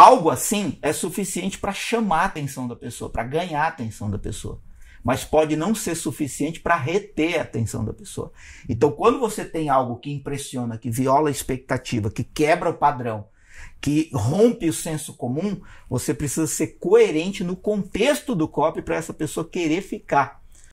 Algo assim é suficiente para chamar a atenção da pessoa, para ganhar a atenção da pessoa. Mas pode não ser suficiente para reter a atenção da pessoa. Então, quando você tem algo que impressiona, que viola a expectativa, que quebra o padrão, que rompe o senso comum, você precisa ser coerente no contexto do copy para essa pessoa querer ficar.